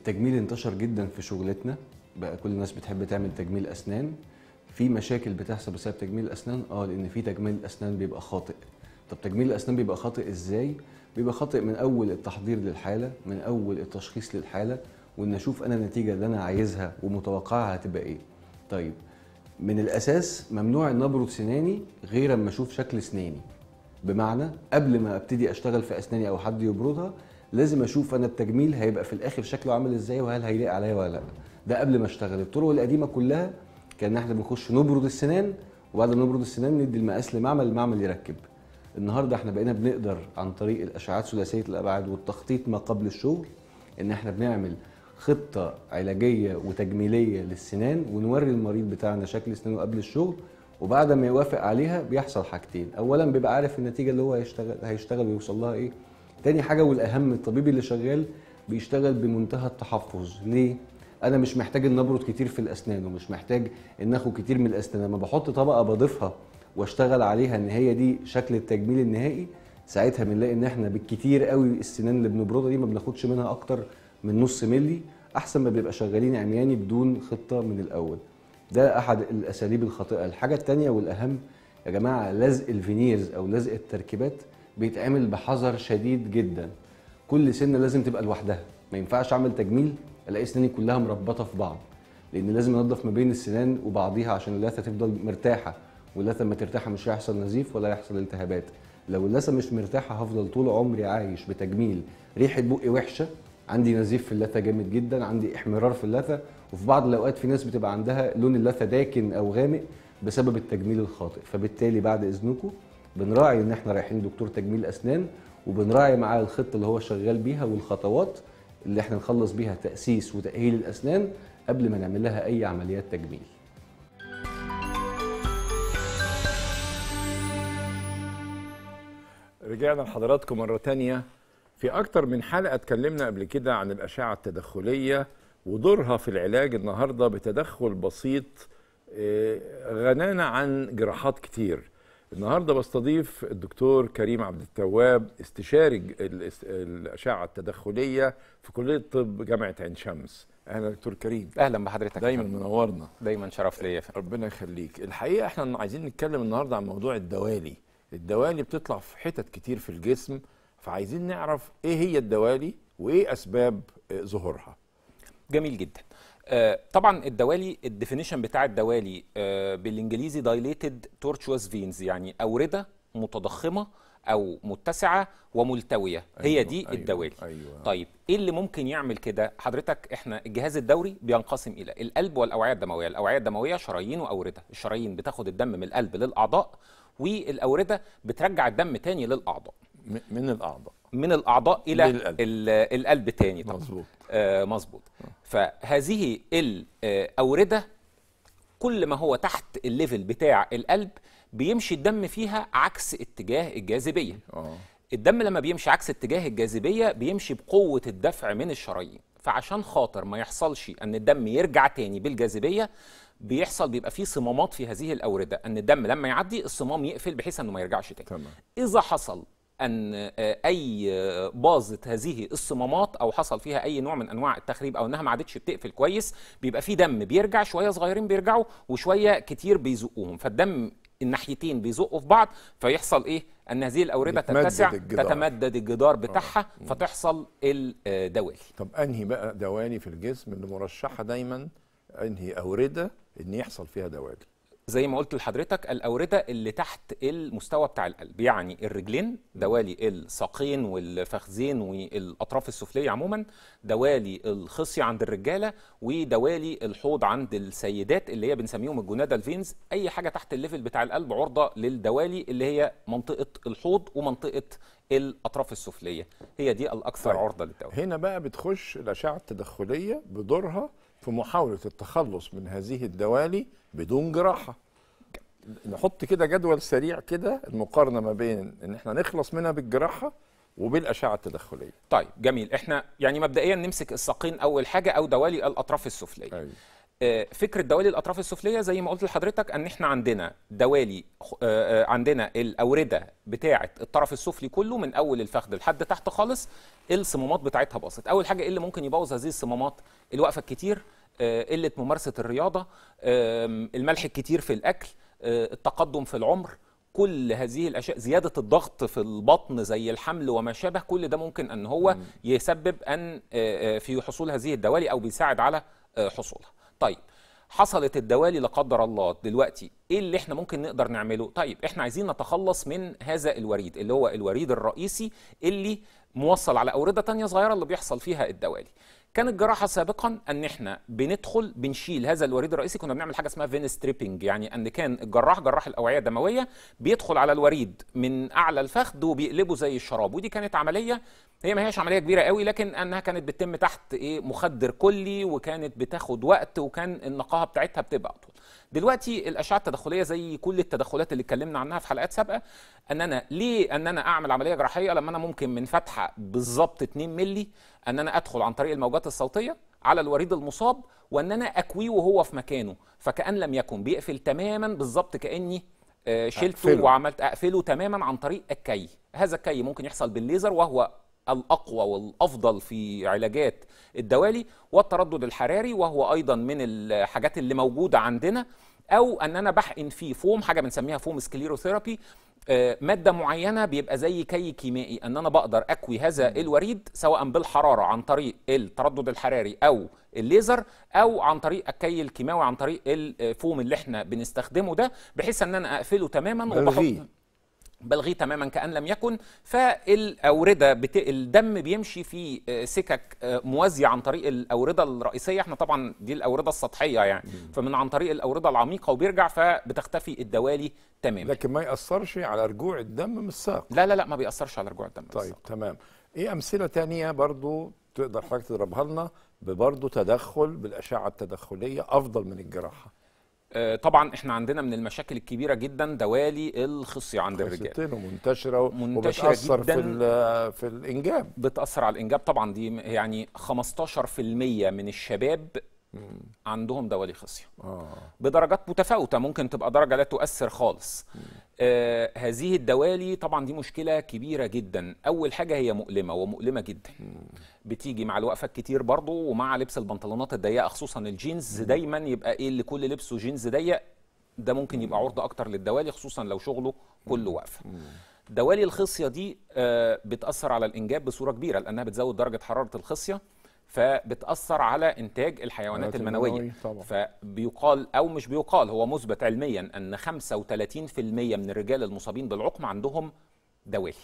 التجميل انتشر جدا في شغلتنا بقى كل الناس بتحب تعمل تجميل اسنان في مشاكل بتحصل بسبب تجميل الاسنان اه لان في تجميل الاسنان بيبقى خاطئ طب تجميل الاسنان بيبقى خاطئ ازاي بيبقى خاطئ من اول التحضير للحاله من اول التشخيص للحاله وان اشوف انا النتيجه اللي انا عايزها ومتوقعها هتبقى ايه طيب من الاساس ممنوع ان ابرد سناني غير اما اشوف شكل سناني بمعنى قبل ما ابتدي اشتغل في اسناني او حد يبردها لازم اشوف انا التجميل هيبقى في الاخر شكله عامل ازاي وهل هيليق عليا ولا لا ده قبل ما اشتغل الطرق القديمه كلها كان احنا بنخش نبرد السنان وبعد ما نبرد السنان ندي المقاس لمعمل المعمل يركب النهارده احنا بقينا بنقدر عن طريق الاشعاعات ثلاثيه الابعاد والتخطيط ما قبل الشغل ان احنا بنعمل خطه علاجيه وتجميليه للسنان ونوري المريض بتاعنا شكل سنانه قبل الشغل وبعد ما يوافق عليها بيحصل حاجتين اولا بيبقى عارف النتيجه اللي هو هيشتغل هيشتغل ويوصل لها ايه تاني حاجه والاهم الطبيب اللي شغال بيشتغل بمنتهى التحفظ ليه انا مش محتاج ان ابرد كتير في الاسنان ومش محتاج ان اخد كتير من الاسنان لما بحط طبقه بضيفها واشتغل عليها ان هي دي شكل التجميل النهائي ساعتها بنلاقي ان احنا بالكتير قوي السنان اللي بنبردها دي ما بناخدش منها اكتر من نص ملي احسن ما بيبقى شغالين عمياني بدون خطه من الاول ده احد الاساليب الخاطئه الحاجه الثانيه والاهم يا جماعه لزق الفينيرز او لزق التركيبات بيتعمل بحذر شديد جدا كل سنه لازم تبقى لوحدها ما ينفعش اعمل تجميل الاقي اسناني كلها مربطه في بعض لان لازم انضف ما بين السنان وبعضيها عشان اللثه تفضل مرتاحه واللثه ما ترتاحه مش هيحصل نزيف ولا يحصل التهابات لو اللثه مش مرتاحه هفضل طول عمري عايش بتجميل ريحه بقي وحشه عندي نزيف في اللثه جامد جدا عندي احمرار في اللثه وفي بعض الاوقات في ناس بتبقى عندها لون اللثه داكن او غامق بسبب التجميل الخاطئ فبالتالي بعد اذنكم بنراعي ان احنا رايحين دكتور تجميل اسنان وبنراعي معاه الخطه اللي هو شغال بيها والخطوات اللي احنا نخلص بيها تاسيس وتاهيل الاسنان قبل ما نعمل لها اي عمليات تجميل رجعنا لحضراتكم مرة تانية في أكتر من حلقة اتكلمنا قبل كده عن الأشعة التدخلية ودورها في العلاج النهاردة بتدخل بسيط آه، غنانا عن جراحات كتير النهارده بستضيف الدكتور كريم عبد التواب استشاري الاشعه التدخليه في كليه الطب جامعه عين شمس اهلا دكتور كريم اهلا بحضرتك دايما منورنا دايما شرف ليا ربنا يخليك الحقيقه احنا عايزين نتكلم النهارده عن موضوع الدوالي الدوالي بتطلع في حتت كتير في الجسم فعايزين نعرف ايه هي الدوالي وايه اسباب آه، ظهورها جميل جدا آه، طبعا الدوالي الديفينيشن بتاع الدوالي آه، بالانجليزي دايليتد تورتشوس فينز يعني اورده متضخمه او متسعه وملتويه أيوة هي دي أيوة الدوالي أيوة طيب ايه اللي ممكن يعمل كده حضرتك احنا الجهاز الدوري بينقسم الى القلب والاوعيه الدمويه الاوعيه الدمويه شرايين واورده الشرايين بتاخد الدم من القلب للاعضاء والاورده بترجع الدم تاني للاعضاء من الاعضاء من الاعضاء الى القلب. القلب تاني طبعا مظبوط آه مظبوط فهذه الاورده آه، كل ما هو تحت الليفل بتاع القلب بيمشي الدم فيها عكس اتجاه الجاذبيه أوه. الدم لما بيمشي عكس اتجاه الجاذبيه بيمشي بقوه الدفع من الشرايين فعشان خاطر ما يحصلش ان الدم يرجع تاني بالجاذبيه بيحصل بيبقى فيه صمامات في هذه الاورده ان الدم لما يعدي الصمام يقفل بحيث انه ما يرجعش تاني تمام. اذا حصل أن آه، أي آه، باظت هذه الصمامات أو حصل فيها أي نوع من أنواع التخريب أو أنها ما عادتش بتقفل كويس بيبقى في دم بيرجع شوية صغيرين بيرجعوا وشوية كتير بيزقوهم فالدم الناحيتين بيزقوا في بعض فيحصل ايه ان هذه الاورده تتسع الجدار. تتمدد الجدار آه. بتاعها آه. فتحصل الدوالي طب انهي بقى دوالي في الجسم اللي مرشحه دايما انهي اورده ان يحصل فيها دوالي زي ما قلت لحضرتك الاورده اللي تحت المستوى بتاع القلب يعني الرجلين دوالي الساقين والفخذين والاطراف السفليه عموما دوالي الخصي عند الرجاله ودوالي الحوض عند السيدات اللي هي بنسميهم الجونادال الفينز اي حاجه تحت الليفل بتاع القلب عرضه للدوالي اللي هي منطقه الحوض ومنطقه الاطراف السفليه هي دي الاكثر طيب. عرضه للدوالي هنا بقى بتخش الاشعه التدخليه بدورها في محاوله التخلص من هذه الدوالي بدون جراحه نحط كده جدول سريع كده المقارنه ما بين ان احنا نخلص منها بالجراحه وبالاشعه التدخليه طيب جميل احنا يعني مبدئيا نمسك الساقين اول حاجه او دوالي الاطراف السفليه أيوة. آه، فكره دوالي الاطراف السفليه زي ما قلت لحضرتك ان احنا عندنا دوالي آه، آه، عندنا الاورده بتاعه الطرف السفلي كله من اول الفخذ لحد تحت خالص الصمامات بتاعتها باظت اول حاجه ايه اللي ممكن يبوظ هذه الصمامات الوقفه الكتير آه، قله ممارسه الرياضه الملح الكتير في الاكل آه، التقدم في العمر كل هذه الاشياء زياده الضغط في البطن زي الحمل وما شابه كل ده ممكن ان هو يسبب ان آه، في حصول هذه الدوالي او بيساعد على حصولها طيب حصلت الدوالي لا قدر الله دلوقتي ايه اللي احنا ممكن نقدر نعمله طيب احنا عايزين نتخلص من هذا الوريد اللي هو الوريد الرئيسي اللي موصل على اورده تانية صغيره اللي بيحصل فيها الدوالي كان الجراحه سابقا ان احنا بندخل بنشيل هذا الوريد الرئيسي كنا بنعمل حاجه اسمها فين ستريبنج يعني ان كان الجراح جراح الاوعيه الدمويه بيدخل على الوريد من اعلى الفخذ وبيقلبه زي الشراب ودي كانت عمليه هي ما هيش عمليه كبيره قوي لكن انها كانت بتتم تحت ايه مخدر كلي وكانت بتاخد وقت وكان النقاهه بتاعتها بتبقى اطول دلوقتي الاشعه التدخليه زي كل التدخلات اللي اتكلمنا عنها في حلقات سابقه ان انا ليه ان انا اعمل عمليه جراحيه لما انا ممكن من فتحه بالظبط 2 مللي ان انا ادخل عن طريق الموجات الصوتيه على الوريد المصاب وان انا اكويه وهو في مكانه فكان لم يكن بيقفل تماما بالظبط كاني آه، شلته أقفله. وعملت اقفله تماما عن طريق الكي هذا الكي ممكن يحصل بالليزر وهو الأقوى والأفضل في علاجات الدوالي والتردد الحراري وهو أيضا من الحاجات اللي موجودة عندنا أو أن أنا بحقن فيه فوم حاجة بنسميها فوم سكليروثيرابي آه، مادة معينة بيبقى زي كي كيميائي أن أنا بقدر أكوي هذا الوريد سواء بالحرارة عن طريق التردد الحراري أو الليزر أو عن طريق الكي الكيماوي عن طريق الفوم آه، اللي احنا بنستخدمه ده بحيث أن أنا أقفله تماما وبحط بلغي تماما كأن لم يكن فالأوردة بت... الدم بيمشي في آه، سكك آه، موازية عن طريق الأوردة الرئيسية احنا طبعا دي الأوردة السطحية يعني فمن عن طريق الأوردة العميقة وبيرجع فبتختفي الدوالي تماما لكن ما يأثرش على رجوع الدم من الساق لا لا لا ما بيأثرش على رجوع الدم طيب الساق. تمام ايه أمثلة تانية برضو تقدر حضرتك تضربها لنا برضه تدخل بالأشعة التدخلية أفضل من الجراحة آه، طبعا احنا عندنا من المشاكل الكبيره جدا دوالي الخصي عند الرجال منتشره منتشره وبتأثر جدا في آه، في الانجاب بتاثر على الانجاب طبعا دي يعني 15% من الشباب عندهم دوالي خصيه آه. بدرجات متفاوته ممكن تبقى درجه لا تؤثر خالص آه، هذه الدوالي طبعا دي مشكله كبيره جدا اول حاجه هي مؤلمه ومؤلمه جدا بتيجي مع الوقفه الكتير برضه ومع لبس البنطلونات الضيقه خصوصا الجينز دايما يبقى ايه اللي كل لبسه جينز ضيق ده ممكن يبقى عرضه اكتر للدوالي خصوصا لو شغله كله وقفه دوالي الخصيه دي آه، بتاثر على الانجاب بصوره كبيره لانها بتزود درجه حراره الخصيه فبتاثر على انتاج الحيوانات المنويه طبعا. فبيقال او مش بيقال هو مثبت علميا ان 35% من الرجال المصابين بالعقم عندهم دوالي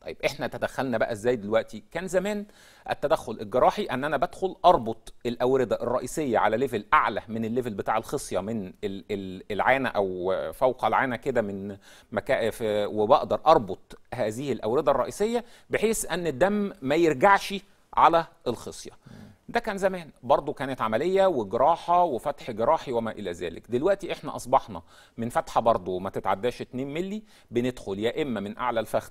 طيب احنا تدخلنا بقى ازاي دلوقتي كان زمان التدخل الجراحي ان انا بدخل اربط الاورده الرئيسيه على ليفل اعلى من الليفل بتاع الخصيه من العانه او فوق العانه كده من مكائف وبقدر اربط هذه الاورده الرئيسيه بحيث ان الدم ما يرجعش على الخصيه ده كان زمان برضه كانت عملية وجراحة وفتح جراحي وما إلى ذلك دلوقتي إحنا أصبحنا من فتحة برضه ما تتعداش 2 ملي بندخل يا إما من أعلى الفخذ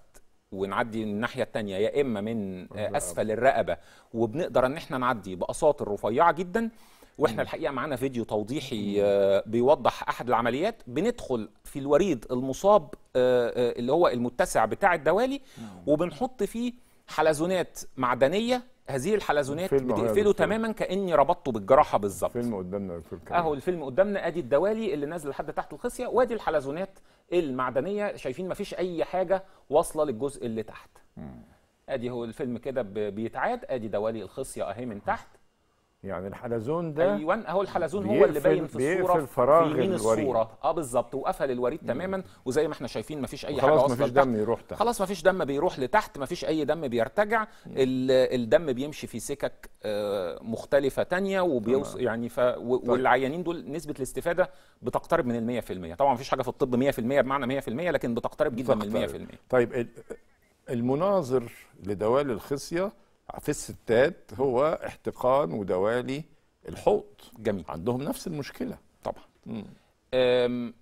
ونعدي من الناحيه التانية يا اما من اسفل الرقبه وبنقدر ان احنا نعدي باقساط رفيعه جدا واحنا الحقيقه معانا فيديو توضيحي آه، بيوضح احد العمليات بندخل في الوريد المصاب آه، آه، اللي هو المتسع بتاع الدوالي وبنحط فيه حلزونات معدنيه هذه الحلزونات بتقفله تماما كاني ربطته بالجراحه بالظبط الفيلم قدامنا اهو الفيلم قدامنا ادي الدوالي اللي نازل لحد تحت الخصيه وادي الحلزونات المعدنيه شايفين ما فيش اي حاجه واصله للجزء اللي تحت ادي هو الفيلم كده بيتعاد ادي دوالي الخصيه اهي من تحت يعني الحلزون ده ايوه هو الحلزون هو اللي باين في الصوره بيقفل فراغ في يمين الصوره اه بالظبط وقفل الوريد تماما وزي ما احنا شايفين مفيش اي حاجه خلاص مفيش دم يروح تحت خلاص مفيش دم بيروح لتحت مفيش اي دم بيرتجع الدم بيمشي في سكك آه، مختلفه تانية وبيوص يعني ف طيب. والعيانين دول نسبه الاستفاده بتقترب من ال 100% طبعا مفيش حاجه في الطب 100% بمعنى 100% لكن بتقترب جدا من طيب، ال 100% طيب المناظر لدوال الخصيه في الستات هو احتقان ودوالي الحوض جميل عندهم نفس المشكله طبعا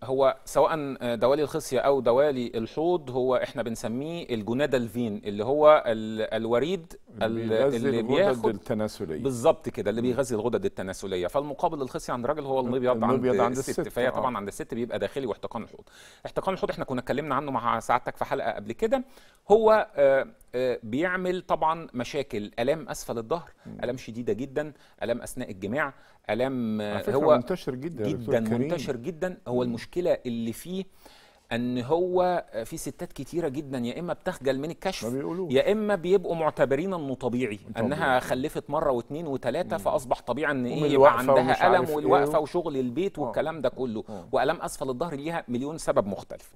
هو سواء دوالي الخصية أو دوالي الحوض هو إحنا بنسميه الجنادة الفين اللي هو الوريد اللي بياخد التناسلية بالظبط كده اللي بيغذي الغدد التناسلية فالمقابل للخصية عند الراجل هو المبيض عند, عند الست, الست. فهي آه. طبعا عند الست بيبقى داخلي واحتقان الحوض احتقان الحوض إحنا كنا اتكلمنا عنه مع سعادتك في حلقة قبل كده هو آه، آه، بيعمل طبعا مشاكل الام اسفل الظهر الام شديده جدا الام اثناء الجماع الام آه، هو منتشر جدا جدا منتشر جدا هو المشكله اللي فيه ان هو آه، في ستات كتيره جدا يا اما بتخجل من الكشف ما يا اما بيبقوا معتبرين انه طبيعي انها خلفت مره واثنين وثلاثه فاصبح طبيعي ان ايه يبقى عندها الم والوقفه إيه. وشغل البيت والكلام ده كله والام اسفل الظهر ليها مليون سبب مختلف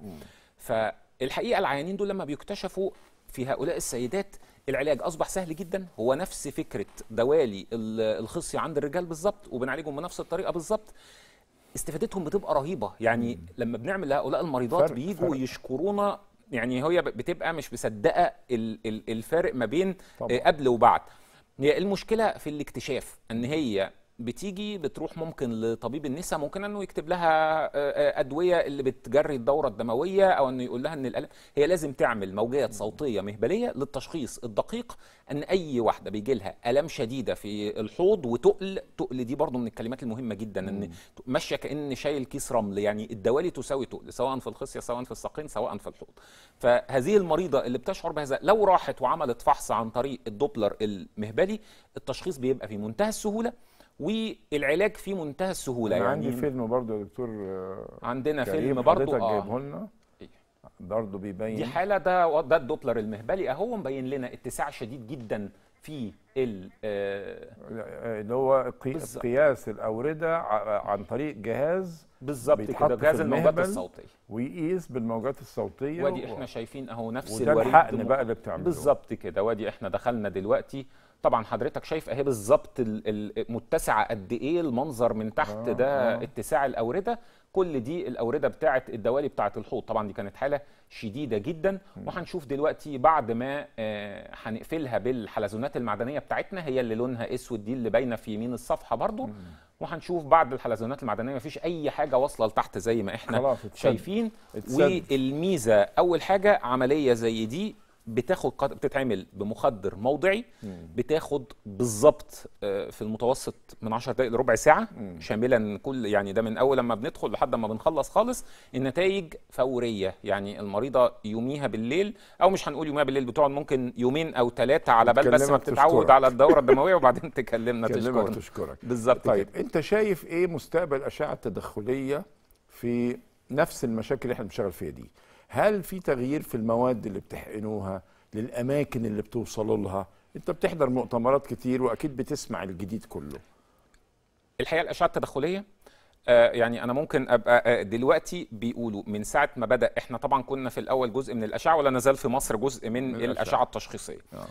فالحقيقه العيانين دول لما بيكتشفوا في هؤلاء السيدات العلاج اصبح سهل جدا هو نفس فكره دوالي الخصي عند الرجال بالظبط وبنعالجهم بنفس الطريقه بالظبط استفادتهم بتبقى رهيبه يعني لما بنعمل لهؤلاء المريضات بيجوا يشكرونا يعني هي بتبقى مش مصدقه الفارق ما بين آه، طبعا. قبل وبعد هي المشكله في الاكتشاف ان هي بتيجي بتروح ممكن لطبيب النساء ممكن انه يكتب لها آه، آه، ادويه اللي بتجري الدوره الدمويه او انه يقول لها ان الالم هي لازم تعمل موجات صوتيه مهبليه للتشخيص الدقيق ان اي واحده بيجي لها الام شديده في الحوض وتقل تقل دي برضو من الكلمات المهمه جدا ان ماشيه كان شايل كيس رمل يعني الدوالي تساوي تقل سواء في الخصيه سواء في الساقين سواء في الحوض فهذه المريضه اللي بتشعر بهذا لو راحت وعملت فحص عن طريق الدوبلر المهبلي التشخيص بيبقى في منتهى السهوله والعلاج فيه منتهى السهوله يعني عندي فيلم برضه يا دكتور آه، عندنا فيلم برضو اه جايبه لنا إيه. برضه بيبين دي حاله ده ده الدوبلر المهبلي اهو مبين لنا اتساع شديد جدا في آه، يعني اللي هو قياس الاورده عن طريق جهاز بالظبط كده جهاز الموجات الصوتيه ويقيس بالموجات الصوتيه وادي احنا شايفين اهو نفس وده الحقن بقى اللي بتعمله بالظبط كده وادي احنا دخلنا دلوقتي طبعا حضرتك شايف اهي بالظبط متسعه قد ايه المنظر من تحت آه ده آه. اتساع الاورده كل دي الاورده بتاعه الدوالي بتاعه الحوض طبعا دي كانت حاله شديده جدا وهنشوف دلوقتي بعد ما آه، هنقفلها بالحلزونات المعدنيه بتاعتنا هي اللي لونها اسود دي اللي باينه في يمين الصفحه برضو وهنشوف بعد الحلزونات المعدنيه مفيش اي حاجه واصله لتحت زي ما احنا شايفين والميزه اول حاجه عمليه زي دي بتاخد بتتعمل بمخدر موضعي بتاخد بالظبط آه، في المتوسط من 10 دقائق لربع ساعه شاملا كل يعني ده من اول لما بندخل لحد ما بنخلص خالص النتائج فوريه يعني المريضه يوميها بالليل او مش هنقول يوميها بالليل بتقعد ممكن يومين او ثلاثه على بال بس ما بتتعود على الدوره الدمويه وبعدين تكلمنا تشكرك تشكرك بالظبط طيب كده. طيب، انت شايف ايه مستقبل الاشعه التدخليه في نفس المشاكل اللي احنا بنشتغل فيها دي هل في تغيير في المواد اللي بتحقنوها للاماكن اللي بتوصلوا لها انت بتحضر مؤتمرات كتير واكيد بتسمع الجديد كله الحقيقه الاشعه التدخليه آه يعني انا ممكن ابقى آه، دلوقتي بيقولوا من ساعه ما بدا احنا طبعا كنا في الاول جزء من الاشعه ولا نزال في مصر جزء من, من الاشعه, الأشعة التشخيصيه آه.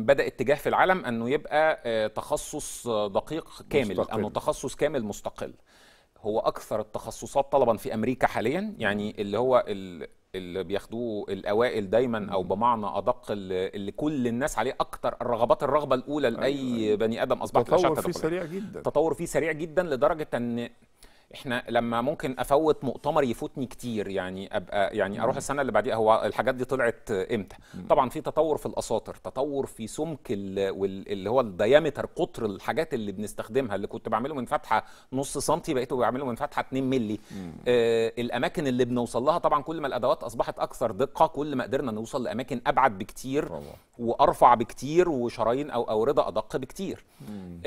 بدا اتجاه في العالم انه يبقى آه، تخصص دقيق كامل مستقل. انه تخصص كامل مستقل هو اكثر التخصصات طلبا في امريكا حاليا يعني اللي هو اللي بياخدوه الاوائل دايما او بمعنى ادق اللي كل الناس عليه اكتر الرغبات الرغبه الاولى لاي أيوة. أيوة. بني ادم اصبحت تطور فيه سريع جدا تطور فيه سريع جدا لدرجه ان احنا لما ممكن افوت مؤتمر يفوتني كتير يعني ابقى يعني اروح السنه اللي بعديها هو الحاجات دي طلعت امتى طبعا في تطور في الاساطر تطور في سمك اللي هو الديامتر قطر الحاجات اللي بنستخدمها اللي كنت بعمله من فتحه نص سنتي بقيته بعمله من فتحه 2 مللي آه الاماكن اللي بنوصل لها طبعا كل ما الادوات اصبحت اكثر دقه كل ما قدرنا نوصل لاماكن ابعد بكتير طبعا. وارفع بكتير وشرايين او اورده ادق بكتير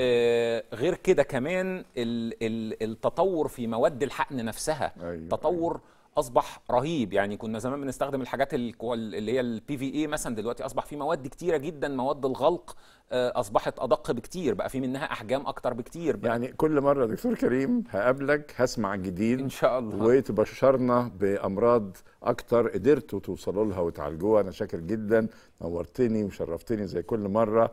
آه غير كده كمان التطور في مواد الحقن نفسها أيوة, أيوة. تطور أيوة. اصبح رهيب يعني كنا زمان بنستخدم الحاجات اللي هي البي في اي e مثلا دلوقتي اصبح في مواد كتيره جدا مواد الغلق آه، اصبحت ادق بكتير بقى في منها احجام اكتر بكتير بقى. يعني كل مره دكتور كريم هقابلك هسمع جديد ان شاء الله وتبشرنا بامراض اكتر قدرتوا توصلوا لها وتعالجوها انا شاكر جدا نورتني وشرفتني زي كل مره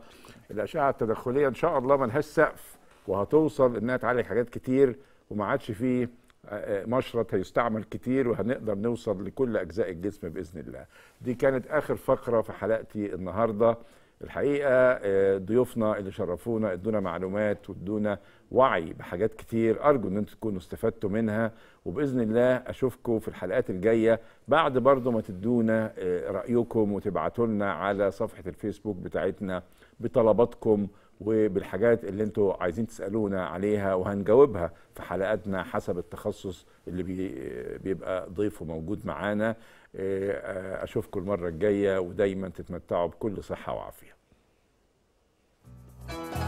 الاشعه التدخليه ان شاء الله ما لهاش سقف وهتوصل انها تعالج حاجات كتير وما عادش فيه آه، آه، مشرط هيستعمل كتير وهنقدر نوصل لكل اجزاء الجسم باذن الله. دي كانت اخر فقره في حلقتي النهارده. الحقيقه آه، ضيوفنا اللي شرفونا ادونا معلومات وادونا وعي بحاجات كتير ارجو ان انتم تكونوا استفدتوا منها وباذن الله اشوفكم في الحلقات الجايه بعد برضه ما تدونا رايكم وتبعتوا لنا على صفحه الفيسبوك بتاعتنا بطلباتكم وبالحاجات اللي انتوا عايزين تسالونا عليها وهنجاوبها في حلقاتنا حسب التخصص اللي بي بيبقى ضيفه موجود معانا آه، اشوفكم المره الجايه ودايما تتمتعوا بكل صحه وعافيه